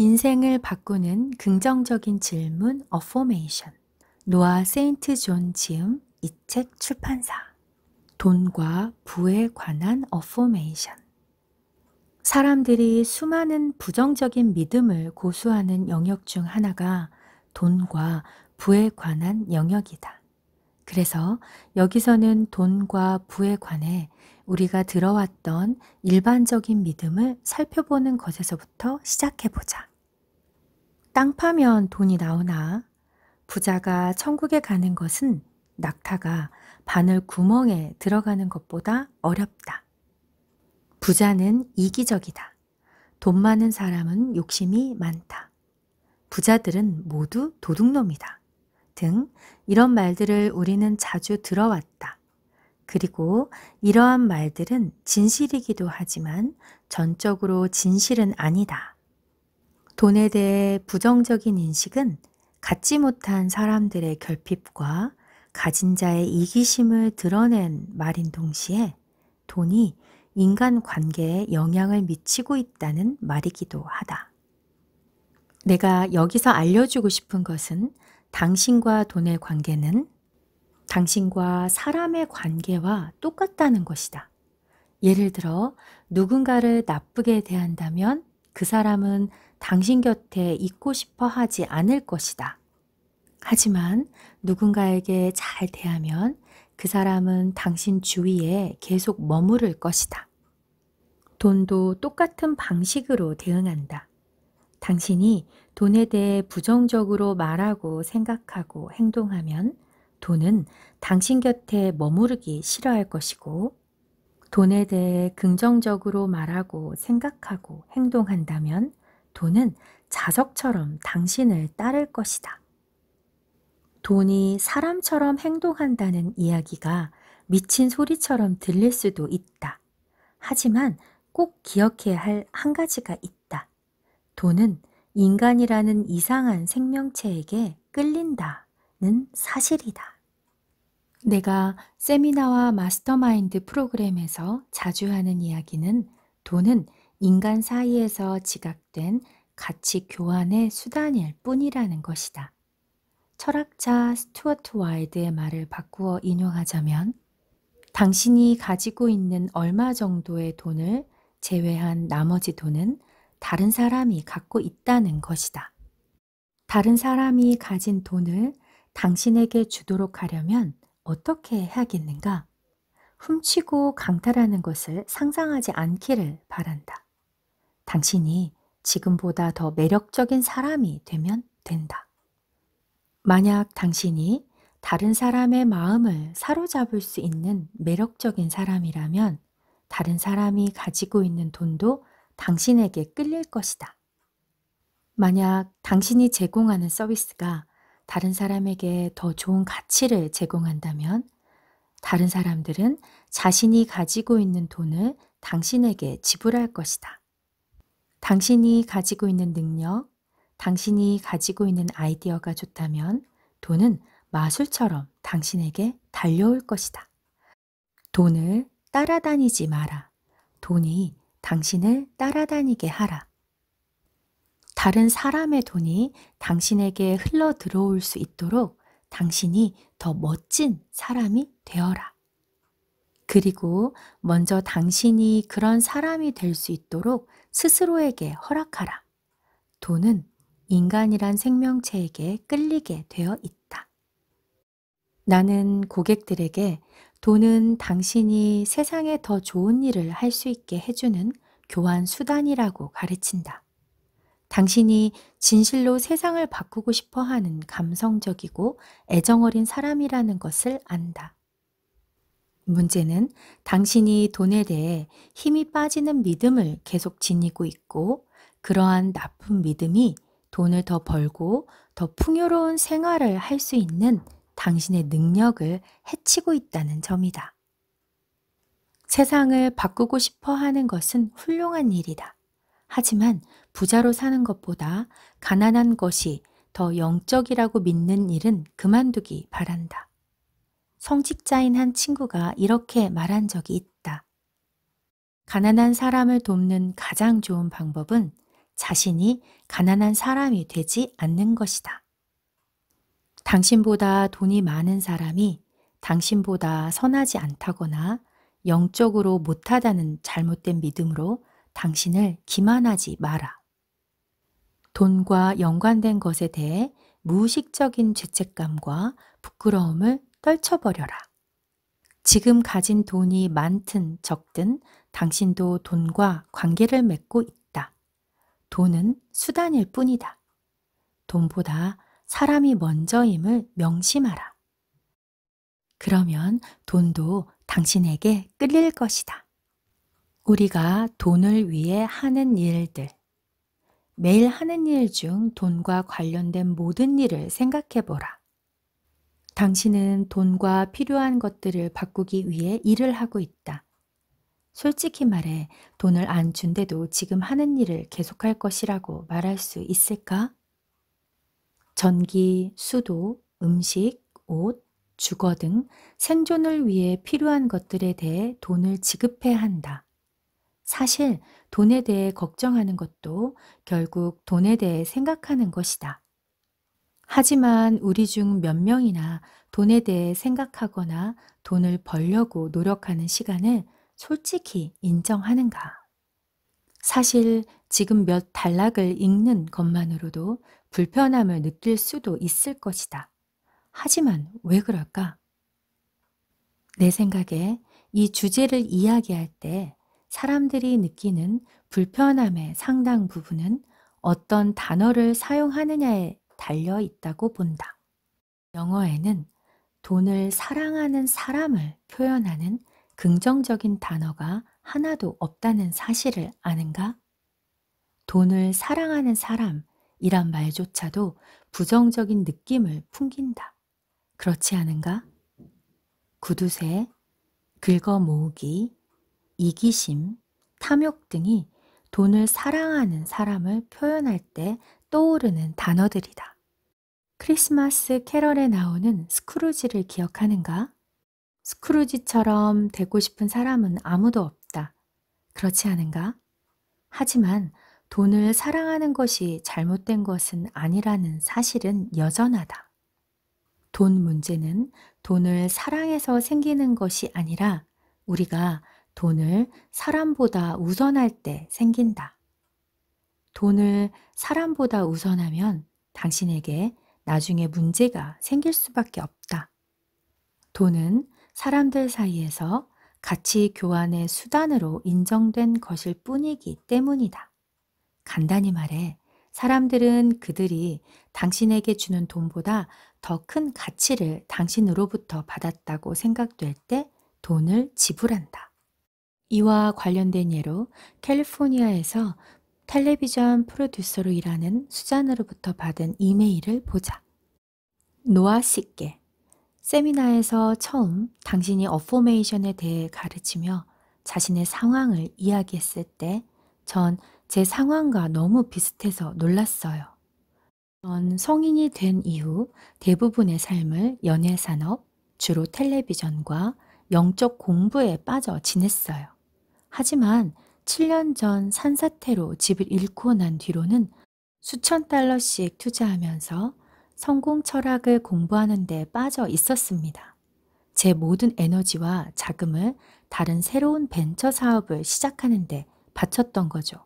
인생을 바꾸는 긍정적인 질문 어포메이션 노아 세인트 존 지음 이 책 출판사 돈과 부에 관한 어포메이션 사람들이 수많은 부정적인 믿음을 고수하는 영역 중 하나가 돈과 부에 관한 영역이다. 그래서 여기서는 돈과 부에 관해 우리가 들어왔던 일반적인 믿음을 살펴보는 것에서부터 시작해보자. 땅 파면 돈이 나오나 부자가 천국에 가는 것은 낙타가 바늘 구멍에 들어가는 것보다 어렵다. 부자는 이기적이다. 돈 많은 사람은 욕심이 많다. 부자들은 모두 도둑놈이다. 등 이런 말들을 우리는 자주 들어왔다. 그리고 이러한 말들은 진실이기도 하지만 전적으로 진실은 아니다. 돈에 대해 부정적인 인식은 갖지 못한 사람들의 결핍과 가진 자의 이기심을 드러낸 말인 동시에 돈이 인간 관계에 영향을 미치고 있다는 말이기도 하다. 내가 여기서 알려주고 싶은 것은 당신과 돈의 관계는 당신과 사람의 관계와 똑같다는 것이다. 예를 들어 누군가를 나쁘게 대한다면 그 사람은 당신 곁에 있고 싶어 하지 않을 것이다. 하지만 누군가에게 잘 대하면 그 사람은 당신 주위에 계속 머무를 것이다. 돈도 똑같은 방식으로 대응한다. 당신이 돈에 대해 부정적으로 말하고 생각하고 행동하면 돈은 당신 곁에 머무르기 싫어할 것이고 돈에 대해 긍정적으로 말하고 생각하고 행동한다면 돈은 자석처럼 당신을 따를 것이다. 돈이 사람처럼 행동한다는 이야기가 미친 소리처럼 들릴 수도 있다. 하지만 꼭 기억해야 할 한 가지가 있다. 돈은 인간이라는 이상한 생명체에게 끌린다는 사실이다. 내가 세미나와 마스터마인드 프로그램에서 자주 하는 이야기는 돈은 인간 사이에서 지각된 가치 교환의 수단일 뿐이라는 것이다. 철학자 스튜어트 와이드의 말을 바꾸어 인용하자면 당신이 가지고 있는 얼마 정도의 돈을 제외한 나머지 돈은 다른 사람이 갖고 있다는 것이다. 다른 사람이 가진 돈을 당신에게 주도록 하려면 어떻게 해야겠는가? 훔치고 강탈하는 것을 상상하지 않기를 바란다. 당신이 지금보다 더 매력적인 사람이 되면 된다. 만약 당신이 다른 사람의 마음을 사로잡을 수 있는 매력적인 사람이라면 다른 사람이 가지고 있는 돈도 당신에게 끌릴 것이다. 만약 당신이 제공하는 서비스가 다른 사람에게 더 좋은 가치를 제공한다면 다른 사람들은 자신이 가지고 있는 돈을 당신에게 지불할 것이다. 당신이 가지고 있는 능력, 당신이 가지고 있는 아이디어가 좋다면 돈은 마술처럼 당신에게 달려올 것이다. 돈을 따라다니지 마라. 돈이 당신을 따라다니게 하라. 다른 사람의 돈이 당신에게 흘러 들어올 수 있도록 당신이 더 멋진 사람이 되어라. 그리고 먼저 당신이 그런 사람이 될 수 있도록 스스로에게 허락하라. 돈은 인간이란 생명체에게 끌리게 되어 있다. 나는 고객들에게 돈은 당신이 세상에 더 좋은 일을 할 수 있게 해주는 교환 수단이라고 가르친다. 당신이 진실로 세상을 바꾸고 싶어 하는 감성적이고 애정어린 사람이라는 것을 안다. 문제는 당신이 돈에 대해 힘이 빠지는 믿음을 계속 지니고 있고 그러한 나쁜 믿음이 돈을 더 벌고 더 풍요로운 생활을 할 수 있는 당신의 능력을 해치고 있다는 점이다. 세상을 바꾸고 싶어 하는 것은 훌륭한 일이다. 하지만 부자로 사는 것보다 가난한 것이 더 영적이라고 믿는 일은 그만두기 바란다. 성직자인 한 친구가 이렇게 말한 적이 있다. 가난한 사람을 돕는 가장 좋은 방법은 자신이 가난한 사람이 되지 않는 것이다. 당신보다 돈이 많은 사람이 당신보다 선하지 않다거나 영적으로 못하다는 잘못된 믿음으로 당신을 기만하지 마라. 돈과 연관된 것에 대해 무의식적인 죄책감과 부끄러움을 떨쳐버려라. 지금 가진 돈이 많든 적든 당신도 돈과 관계를 맺고 있다. 돈은 수단일 뿐이다. 돈보다 사람이 먼저임을 명심하라. 그러면 돈도 당신에게 끌릴 것이다. 우리가 돈을 위해 하는 일들. 매일 하는 일 중 돈과 관련된 모든 일을 생각해 보라. 당신은 돈과 필요한 것들을 바꾸기 위해 일을 하고 있다. 솔직히 말해 돈을 안 준데도 지금 하는 일을 계속할 것이라고 말할 수 있을까? 전기, 수도, 음식, 옷, 주거 등 생존을 위해 필요한 것들에 대해 돈을 지급해야 한다. 사실 돈에 대해 걱정하는 것도 결국 돈에 대해 생각하는 것이다. 하지만 우리 중 몇 명이나 돈에 대해 생각하거나 돈을 벌려고 노력하는 시간을 솔직히 인정하는가? 사실 지금 몇 단락을 읽는 것만으로도 불편함을 느낄 수도 있을 것이다. 하지만 왜 그럴까? 내 생각에 이 주제를 이야기할 때 사람들이 느끼는 불편함의 상당 부분은 어떤 단어를 사용하느냐에 달려 있다고 본다. 영어에는 돈을 사랑하는 사람을 표현하는 긍정적인 단어가 하나도 없다는 사실을 아는가? 돈을 사랑하는 사람이란 말조차도 부정적인 느낌을 풍긴다. 그렇지 않은가? 구두쇠, 긁어 모으기, 이기심, 탐욕 등이 돈을 사랑하는 사람을 표현할 때 떠오르는 단어들이다. 크리스마스 캐럴에 나오는 스크루지를 기억하는가? 스크루지처럼 되고 싶은 사람은 아무도 없다. 그렇지 않은가? 하지만 돈을 사랑하는 것이 잘못된 것은 아니라는 사실은 여전하다. 돈 문제는 돈을 사랑해서 생기는 것이 아니라 우리가 돈을 사람보다 우선할 때 생긴다. 돈을 사람보다 우선하면 당신에게 나중에 문제가 생길 수밖에 없다. 돈은 사람들 사이에서 가치 교환의 수단으로 인정된 것일 뿐이기 때문이다. 간단히 말해 사람들은 그들이 당신에게 주는 돈보다 더 큰 가치를 당신으로부터 받았다고 생각될 때 돈을 지불한다. 이와 관련된 예로 캘리포니아에서 텔레비전 프로듀서로 일하는 수잔으로부터 받은 이메일을 보자. 노아 씨께 세미나에서 처음 당신이 어포메이션에 대해 가르치며 자신의 상황을 이야기했을 때 전 제 상황과 너무 비슷해서 놀랐어요. 전 성인이 된 이후 대부분의 삶을 연예 산업, 주로 텔레비전과 영적 공부에 빠져 지냈어요. 하지만 7년 전 산사태로 집을 잃고 난 뒤로는 수천 달러씩 투자하면서 성공 철학을 공부하는 데 빠져 있었습니다. 제 모든 에너지와 자금을 다른 새로운 벤처 사업을 시작하는데 바쳤던 거죠.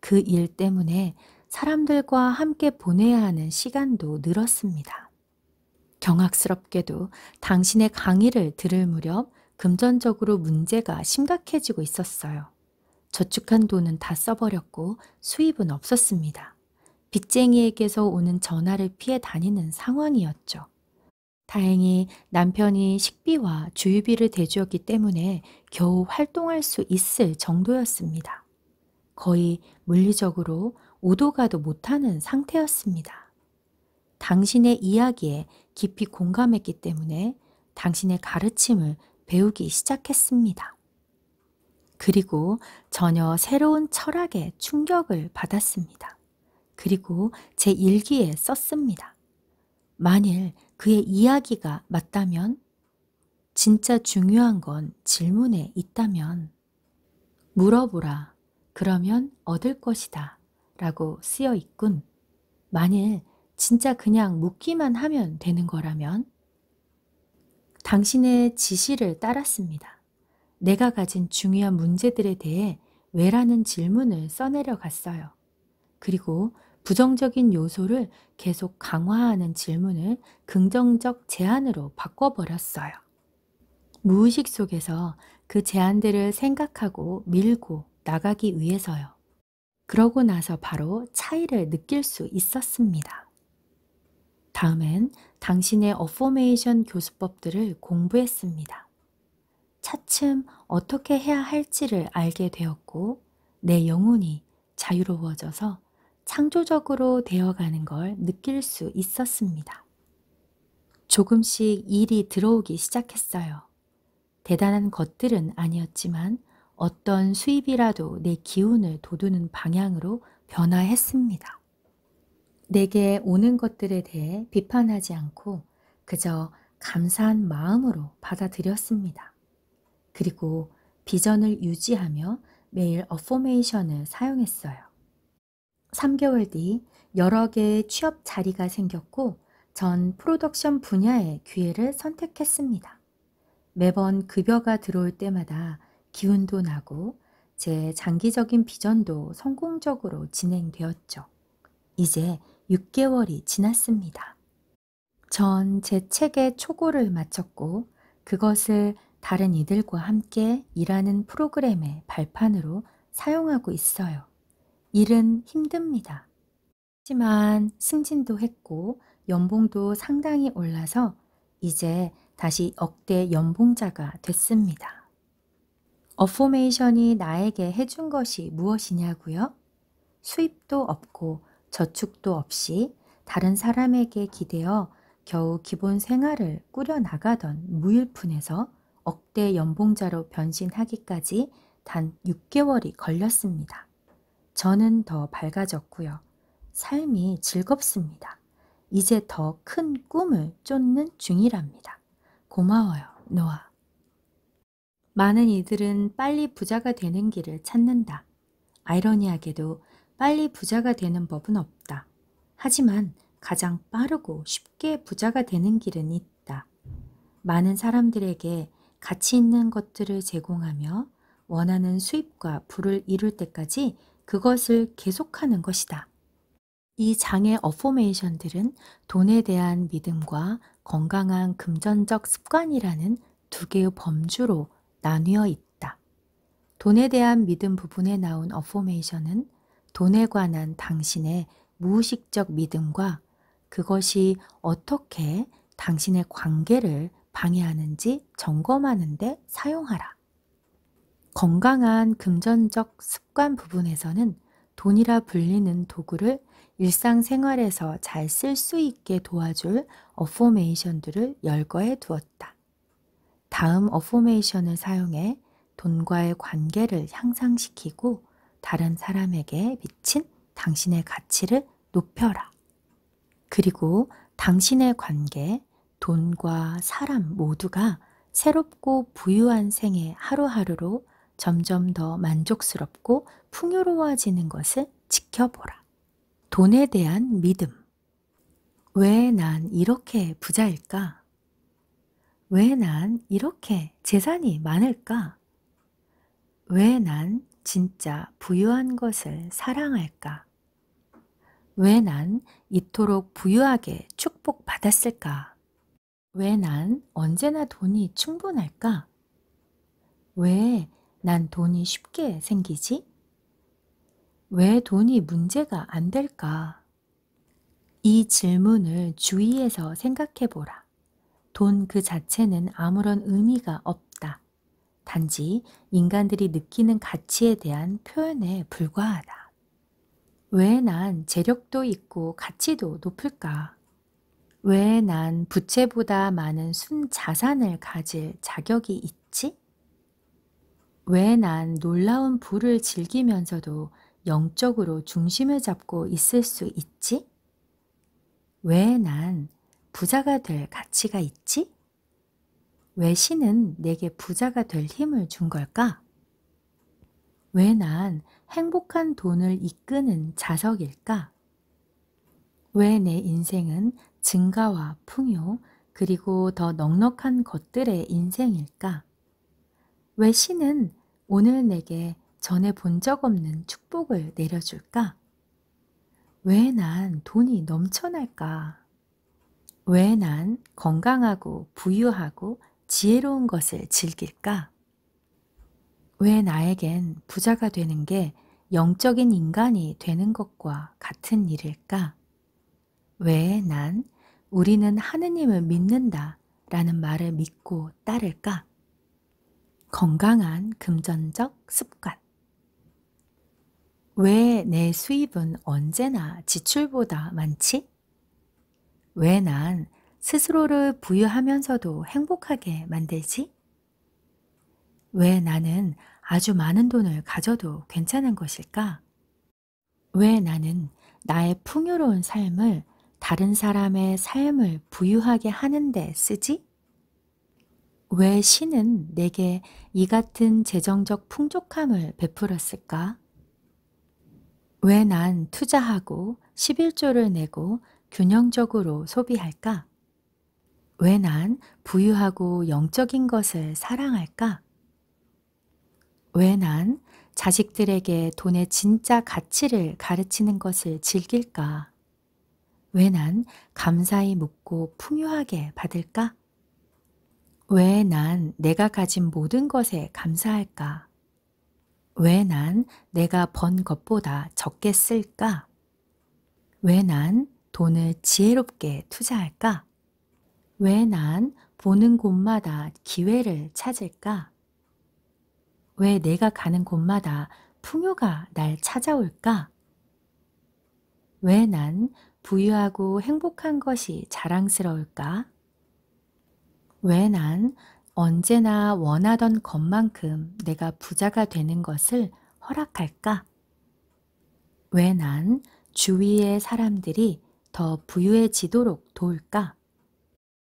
그 일 때문에 사람들과 함께 보내야 하는 시간도 늘었습니다. 경악스럽게도 당신의 강의를 들을 무렵 금전적으로 문제가 심각해지고 있었어요. 저축한 돈은 다 써버렸고 수입은 없었습니다. 빚쟁이에게서 오는 전화를 피해 다니는 상황이었죠. 다행히 남편이 식비와 주유비를 대주었기 때문에 겨우 활동할 수 있을 정도였습니다. 거의 물리적으로 오도 가도 못하는 상태였습니다. 당신의 이야기에 깊이 공감했기 때문에 당신의 가르침을 배우기 시작했습니다. 그리고 전혀 새로운 철학에 충격을 받았습니다. 그리고 제 일기에 썼습니다. 만일 그의 이야기가 맞다면, 진짜 중요한 건 질문에 있다면, 물어보라, 그러면 얻을 것이다 라고 쓰여 있군. 만일 진짜 그냥 묻기만 하면 되는 거라면, 당신의 지시를 따랐습니다. 내가 가진 중요한 문제들에 대해 왜라는 질문을 써내려 갔어요. 그리고 부정적인 요소를 계속 강화하는 질문을 긍정적 제안으로 바꿔버렸어요. 무의식 속에서 그 제안들을 생각하고 밀고 나가기 위해서요. 그러고 나서 바로 차이를 느낄 수 있었습니다. 다음엔 당신의 어포메이션 교수법들을 공부했습니다. 차츰 어떻게 해야 할지를 알게 되었고 내 영혼이 자유로워져서 창조적으로 되어가는 걸 느낄 수 있었습니다. 조금씩 일이 들어오기 시작했어요. 대단한 것들은 아니었지만 어떤 수입이라도 내 기운을 돋우는 방향으로 변화했습니다. 내게 오는 것들에 대해 비판하지 않고 그저 감사한 마음으로 받아들였습니다. 그리고 비전을 유지하며 매일 어포메이션을 사용했어요. 3개월 뒤 여러 개의 취업 자리가 생겼고 전 프로덕션 분야의 기회를 선택했습니다. 매번 급여가 들어올 때마다 기운도 나고 제 장기적인 비전도 성공적으로 진행되었죠. 이제 6개월이 지났습니다. 전 제책에 초고를 마쳤고 그것을 다른 이들과 함께 일하는 프로그램의 발판으로 사용하고 있어요. 일은 힘듭니다. 하지만 승진도 했고 연봉도 상당히 올라서 이제 다시 억대 연봉자가 됐습니다. 어포메이션이 나에게 해준 것이 무엇이냐고요? 수입도 없고 저축도 없이 다른 사람에게 기대어 겨우 기본 생활을 꾸려나가던 무일푼에서 억대 연봉자로 변신하기까지 단 6개월이 걸렸습니다. 저는 더 밝아졌고요. 삶이 즐겁습니다. 이제 더 큰 꿈을 쫓는 중이랍니다. 고마워요, 노아. 많은 이들은 빨리 부자가 되는 길을 찾는다. 아이러니하게도 빨리 부자가 되는 법은 없다. 하지만 가장 빠르고 쉽게 부자가 되는 길은 있다. 많은 사람들에게 가치 있는 것들을 제공하며 원하는 수입과 부를 이룰 때까지 그것을 계속하는 것이다. 이 장의 어포메이션들은 돈에 대한 믿음과 건강한 금전적 습관이라는 두 개의 범주로 나뉘어 있다. 돈에 대한 믿음 부분에 나온 어포메이션은 돈에 관한 당신의 무의식적 믿음과 그것이 어떻게 당신의 관계를 방해하는지 점검하는 데 사용하라. 건강한 금전적 습관 부분에서는 돈이라 불리는 도구를 일상생활에서 잘 쓸 수 있게 도와줄 어포메이션들을 열거해 두었다. 다음 어포메이션을 사용해 돈과의 관계를 향상시키고 다른 사람에게 미친 당신의 가치를 높여라. 그리고 당신의 관계, 돈과 사람 모두가 새롭고 부유한 생의 하루하루로 점점 더 만족스럽고 풍요로워지는 것을 지켜보라. 돈에 대한 믿음. 왜 난 이렇게 부자일까? 왜 난 이렇게 재산이 많을까? 왜난 진짜 부유한 것을 사랑할까? 왜 난 이토록 부유하게 축복받았을까? 왜 난 언제나 돈이 충분할까? 왜 난 돈이 쉽게 생기지? 왜 돈이 문제가 안 될까? 이 질문을 주의해서 생각해 보라. 돈 그 자체는 아무런 의미가 없다. 단지 인간들이 느끼는 가치에 대한 표현에 불과하다. 왜 난 재력도 있고 가치도 높을까? 왜 난 부채보다 많은 순 자산을 가질 자격이 있지? 왜 난 놀라운 부를 즐기면서도 영적으로 중심을 잡고 있을 수 있지? 왜 난 부자가 될 가치가 있지? 왜 신은 내게 부자가 될 힘을 준 걸까? 왜 난 행복한 돈을 이끄는 자석일까? 왜 내 인생은 증가와 풍요, 그리고 더 넉넉한 것들의 인생일까? 왜 신은 오늘 내게 전에 본 적 없는 축복을 내려줄까? 왜 난 돈이 넘쳐날까? 왜 난 건강하고 부유하고 지혜로운 것을 즐길까? 왜 나에겐 부자가 되는 게 영적인 인간이 되는 것과 같은 일일까? 왜 난 우리는 하느님을 믿는다 라는 말을 믿고 따를까? 건강한 금전적 습관. 왜 내 수입은 언제나 지출보다 많지? 왜난 스스로를 부유하면서도 행복하게 만들지? 왜 나는 아주 많은 돈을 가져도 괜찮은 것일까? 왜 나는 나의 풍요로운 삶을 다른 사람의 삶을 부유하게 하는데 쓰지? 왜 신은 내게 이 같은 재정적 풍족함을 베풀었을까? 왜 난 투자하고 11조를 내고 균형적으로 소비할까? 왜난 부유하고 영적인 것을 사랑할까? 왜 난 자식들에게 돈의 진짜 가치를 가르치는 것을 즐길까? 왜 난 감사히 묻고 풍요하게 받을까? 왜 난 내가 가진 모든 것에 감사할까? 왜 난 내가 번 것보다 적게 쓸까? 왜 난 돈을 지혜롭게 투자할까? 왜난 보는 곳마다 기회를 찾을까? 왜 내가 가는 곳마다 풍요가 날 찾아올까? 왜 난 부유하고 행복한 것이 자랑스러울까? 왜 난 언제나 원하던 것만큼 내가 부자가 되는 것을 허락할까? 왜 난 주위의 사람들이 더 부유해지도록 도울까?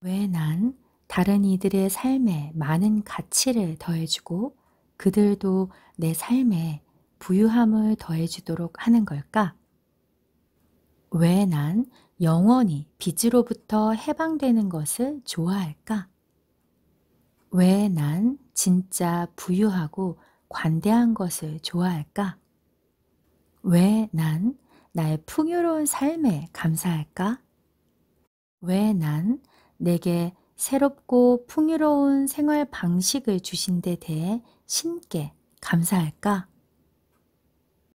왜난 다른 이들의 삶에 많은 가치를 더해주고 그들도 내 삶에 부유함을 더해주도록 하는 걸까? 왜 난 영원히 빚으로부터 해방되는 것을 좋아할까? 왜 난 진짜 부유하고 관대한 것을 좋아할까? 왜 난 나의 풍요로운 삶에 감사할까? 왜난 내게 새롭고 풍요로운 생활 방식을 주신 데 대해 신께 감사할까?